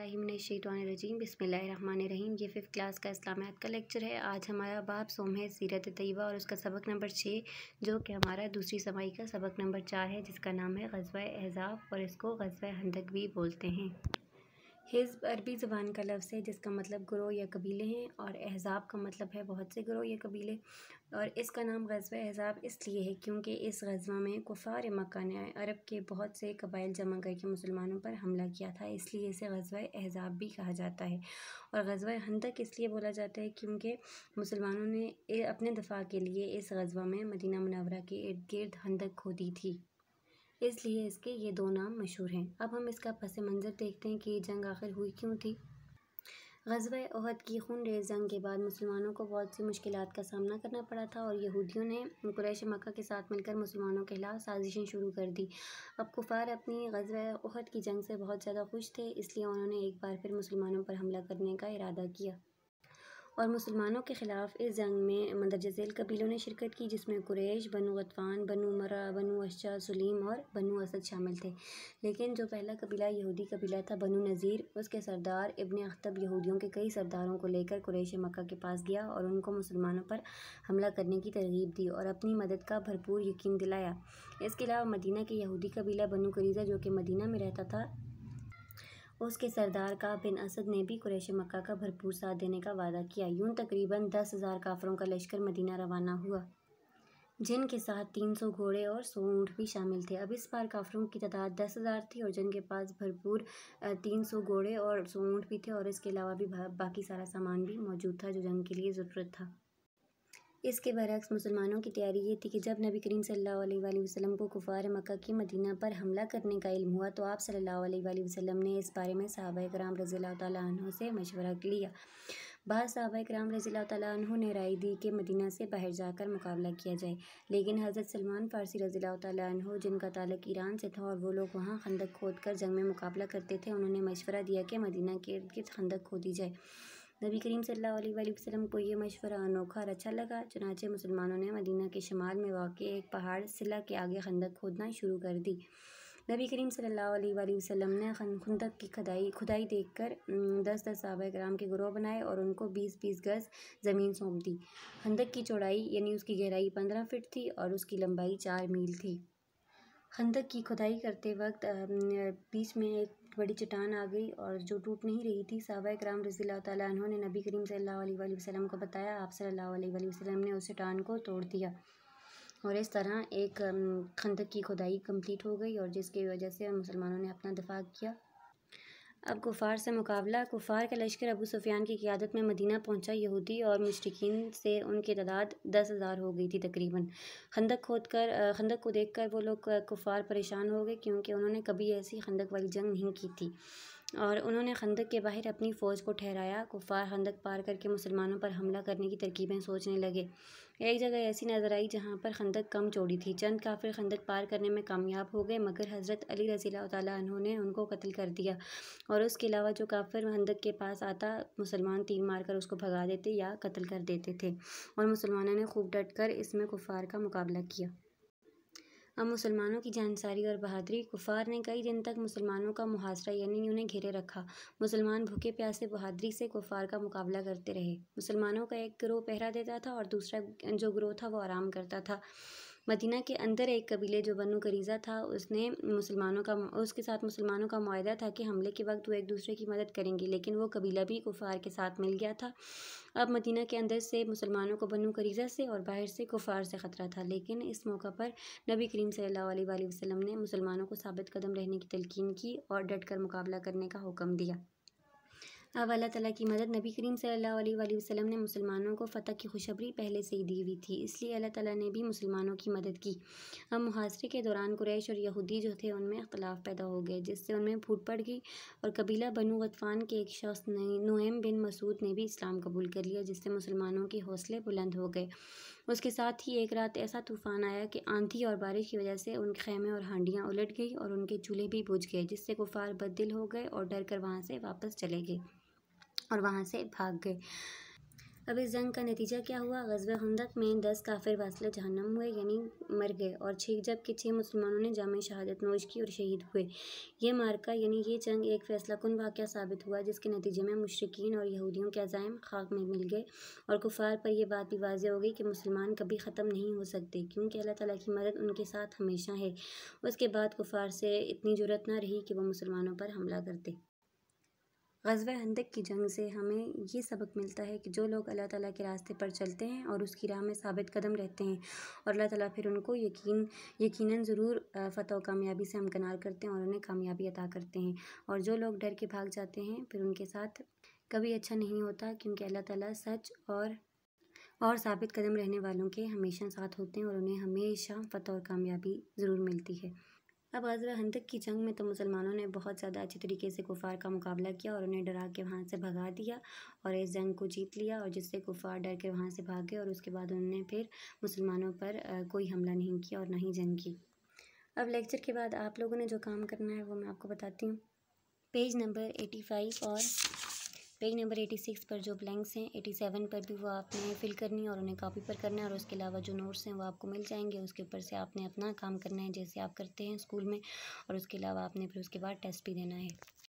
रजीम रहीम ये fifth class का इस्लामियात का लेक्चर है आज हमारा बाप सोम है सीरत तयबा और उसका सबक नंबर छः जो कि हमारा दूसरी समाई का सबक नंबर चार है जिसका नाम है गजवा एज़ाब और इसको गजवा हंदक भी बोलते हैं हिज़्ब अरबी ज़बान का लफ्ज़ है जिसका मतलब ग्रोह या कबीले हैं और एहज़ाब का मतलब है बहुत से ग्रोह या कबीले और इसका नाम गजब एहज़ाब इसलिए है क्योंकि इस गजबा में कुफार मकान अरब के बहुत से कबाइल जमा करके मुसलमानों पर हमला किया था इसलिए इसे गजब एहज़ाब भी कहा जाता है और गजब हंदक इसलिए बोला जाता है क्योंकि मुसलमानों ने अपने दफा के लिए इस गजबा में मदीना मुनवरा के इर्द गिर्द हंदक खोदी थी इसलिए इसके ये दो नाम मशहूर हैं अब हम इसका पस मंज़र देखते हैं कि ये जंग आखिर हुई क्यों थी गजब अहद की खून रेज जंग के बाद मुसलमानों को बहुत सी मुश्किल का सामना करना पड़ा था और यहूदियों ने कुरैश मक्का के साथ मिलकर मुसलमानों के खिलाफ साजिशें शुरू कर दी अब कुफार अपनी गजब अहद की जंग से बहुत ज़्यादा खुश थे इसलिए उन्होंने एक बार फिर मुसलमानों पर हमला करने का इरादा किया और मुसलमानों के ख़िलाफ़ इस जंग में मंदरजा झेल कबीलों ने शिरकत की जिसमें कुरेश बनु गतवान बनु मरा बनु अशा सलीम और बनु असद शामिल थे लेकिन जो पहला कबीला यहूदी कबीला था बनु नज़ीर उसके सरदार इबन अख्तब यहूदियों के कई सरदारों को लेकर कुरेश मक्का के पास गया और उनको मुसलमानों पर हमला करने की तरगीब दी और अपनी मदद का भरपूर यकीन दिलाया इसके अलावा मदीना के यहूदी कबीला बनु करीज़ा जो कि मदीना में रहता था उसके सरदार का बिन असद ने भी कुरेश मक्का का भरपूर साथ देने का वादा किया यूं तकरीबन दस हज़ार काफरों का लश्कर मदीना रवाना हुआ जिनके साथ तीन सौ घोड़े और सौ ऊँट भी शामिल थे अब इस बार काफरों की तादाद दस हज़ार थी और जिनके के पास भरपूर तीन सौ घोड़े और सौ ऊँट भी थे और इसके अलावा भी बाकी सारा सामान भी मौजूद था जो जंग के लिए ज़रूरत था इसके बरक्स मुसलमानों की तैयारी ये थी कि जब नबी करीम सल्लल्लाहु अलैहि वसल्लम को कुफार मक्का की मदीना पर हमला करने का इल्म हुआ तो आप सल्लल्लाहु अलैहि वसल्लम ने इस बारे में सहाबा कराम रज़ी तहों से मशवरा लिया बाद सहाबा कराम रज़ी तहों ने राय दी कि मदीना से बाहर जाकर मुकाबला किया जाए लेकिन हज़रत सलमान फ़ारसी रज़ी तहों जिनका ताल्लुक ईरान से था और वो लोग वहाँ खंदक खोद कर जंग में मुकाबला करते थे उन्होंने मशवरा दिया कि मदीना के इर्द गिर्द खंदक खोदी जाए नबी करीम सल्लल्लाहु अलैहि वसल्लम को ये मशवरा अनोखा और अच्छा लगा चनाचे मुसलमानों ने मदीना के शमाल में वाक़ एक पहाड़ सिला के आगे खंदक खोदना शुरू कर दी नबी करीम सल्लल्लाहो अलैहि वसल्लम ने खंदक की खुदाई खुदाई कर दस दस साहब कराम के ग्रोह बनाए और उनको बीस बीस गज़ ज़मीन सौंप दी खंदक की चौड़ाई यानी उसकी गहराई पंद्रह फिट थी और उसकी लंबाई चार मील थी खंदक की खुदाई करते वक्त बीच में एक बड़ी चट्टान आ गई और जो टूट नहीं रही थी साहबा कराम रज़ी तु ने नबी करीम वसलम को बताया आप सल्ला अलैहि ने उस चट्टान को तोड़ दिया और इस तरह एक खंदक की खुदाई कंप्लीट हो गई और जिसकी वजह से मुसलमानों ने अपना दफा किया अब कुफ़ार से मुकाबला कुफ़ार का लश्कर अबू सुफियान की क़्यादत में मदीना पहुंचा यहूदी और मुशरकिन से उनकी तादाद दस हज़ार हो गई थी तकरीबन खंदक खोद कर खंदक को देखकर वो लोग कुफ़ार परेशान हो गए क्योंकि उन्होंने कभी ऐसी खंदक वाली जंग नहीं की थी और उन्होंने खंदक के बाहर अपनी फ़ौज को ठहराया कुफ़ार खंदक पार करके मुसलमानों पर हमला करने की तरकीबें सोचने लगे एक जगह ऐसी नज़र आई जहाँ पर खंदक कम चौड़ी थी चंद काफिर खंदक पार करने में कामयाब हो गए मगर हज़रत अली रज़ी तु ने उनको कत्ल कर दिया और उसके अलावा जो काफिर खंदक के पास आता मुसलमान तीन मार कर उसको भगा देते या कत्ल कर देते थे और मुसलमानों ने खूब डट कर इसमें कुफ़ार का मुकाबला किया अब मुसलमानों की जानसारी और बहादुरी कुफार ने कई दिन तक मुसलमानों का मुहासरा यानी उन्हें घेरे रखा मुसलमान भूखे प्यासे बहादुरी से कुफार का मुकाबला करते रहे मुसलमानों का एक ग्रोह पहरा देता था और दूसरा जो ग्रोह था वो आराम करता था मदीना के अंदर एक कबीले जो बनु करीज़ा था उसने मुसलमानों का उसके साथ मुसलमानों का माह था कि हमले के वक्त वो एक दूसरे की मदद करेंगे लेकिन वो कबीला भी कुफ़ार के साथ मिल गया था अब मदीना के अंदर से मुसलमानों को बनु करीज़ा से और बाहर से कुफ़ार से ख़तरा था लेकिन इस मौका पर नबी करीम सल्ला वसलम ने मुसलमानों को साबित कदम रहने की तलकिन की और डट कर मुकाबला करने का हुक्म दिया अब अल्लाह ताला की मदद नबी करीम सल्लल्लाहु अलैहि वसल्लम ने मुसलमानों को फ़तह की खुशबरी पहले से ही दी हुई थी इसलिए अल्लाह ताला ने भी मुसलमानों की मदद की अब मुहासरे के दौरान कुरैश और यहूदी जो थे उनमें अख्तलाफ पैदा हो गए जिससे उनमें फूट पड़ गई और कबीला बनु गतफ़ान के एक शख्स नोएम बिन मसूद ने भी इस्लाम कबूल कर लिया जिससे मुसलमानों के हौसले बुलंद हो गए उसके साथ ही एक रात ऐसा तूफ़ान आया कि आंधी और बारिश की वजह से उन खेमे और हांडियाँ उलट गई और उनके चूल्हे भी बुझ गए जिससे कुफार बददिल हो गए और डर कर वहाँ से वापस चले गए और वहाँ से भाग गए अब इस जंग का नतीजा क्या हुआ गजब हंदक में दस काफिर वासले जहनम हुए यानी मर गए और छः जबकि छः मुसलमानों ने जाम शहादत नोश की और शहीद हुए ये मार्का यानी ये जंग एक फैसला कन वाक़ साबित हुआ जिसके नतीजे में मुशरकिन और यहूदियों के अजायम खाक में मिल गए और कुफार पर यह बात भी वाज हो गई कि मुसलमान कभी ख़त्म नहीं हो सकते क्योंकि अल्लाह तला की मदद उनके साथ हमेशा है उसके बाद कुफार से इतनी जरूरत ना रही कि वह मुसलमानों पर हमला करते गज़ब हंदक की जंग से हमें ये सबक मिलता है कि जो लोग अल्लाह ताला के रास्ते पर चलते हैं और उसकी राह में साबित कदम रहते हैं और अल्लाह ताला फिर उनको यकीन यकीनन ज़रूर फ़तह और कामयाबी से हमकनार करते हैं और उन्हें कामयाबी अता करते हैं और जो लोग डर के भाग जाते हैं फिर उनके साथ कभी अच्छा नहीं होता क्योंकि अल्लाह ताला सच और और साबित कदम रहने वालों के हमेशा साथ होते हैं और उन्हें हमेशा फ़तह और कामयाबी ज़रूर मिलती है अब गजवा हंतक की जंग में तो मुसलमानों ने बहुत ज़्यादा अच्छे तरीके से कुफार का मुकाबला किया और उन्हें डरा के वहाँ से भगा दिया और इस जंग को जीत लिया और जिससे कुफार डर के वहाँ से भागे और उसके बाद उन्होंने फिर मुसलमानों पर कोई हमला नहीं किया और ना ही जंग की अब लेक्चर के बाद आप लोगों ने जो काम करना है वो मैं आपको बताती हूँ पेज नंबर एटी फाइव और पेज नंबर एटी सिक्स पर जो ब्लैंक्स हैं एटी सेवन पर भी वो आपने फिल करनी है और उन्हें कॉपी पर करना है और उसके अलावा जो नोट्स हैं वो आपको मिल जाएंगे उसके ऊपर से आपने अपना काम करना है जैसे आप करते हैं स्कूल में और उसके अलावा आपने फिर उसके बाद टेस्ट भी देना है